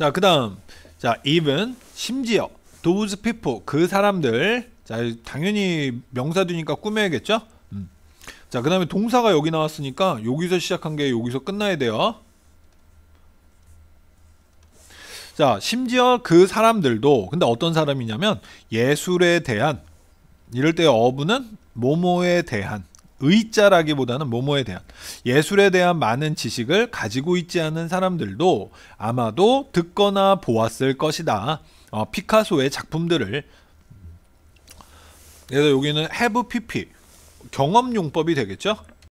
자, 그 다음. 자, even, 심지어, those people, 그 사람들. 자, 당연히 명사되니까 꾸며야겠죠? 음. 자, 그 다음에 동사가 여기 나왔으니까 여기서 시작한 게 여기서 끝나야 돼요. 자, 심지어 그 사람들도, 근데 어떤 사람이냐면 예술에 대한, 이럴 때 어부는 모모에 대한, 의자라기보다는 뭐뭐에 대한 예술에 대한 많은 지식을 가지고 있지 않은 사람들도 아마도 듣거나 보았을 것이다. 어, 피카소의 작품들을 그래서 여기는 have pp 경험용법이 되겠죠?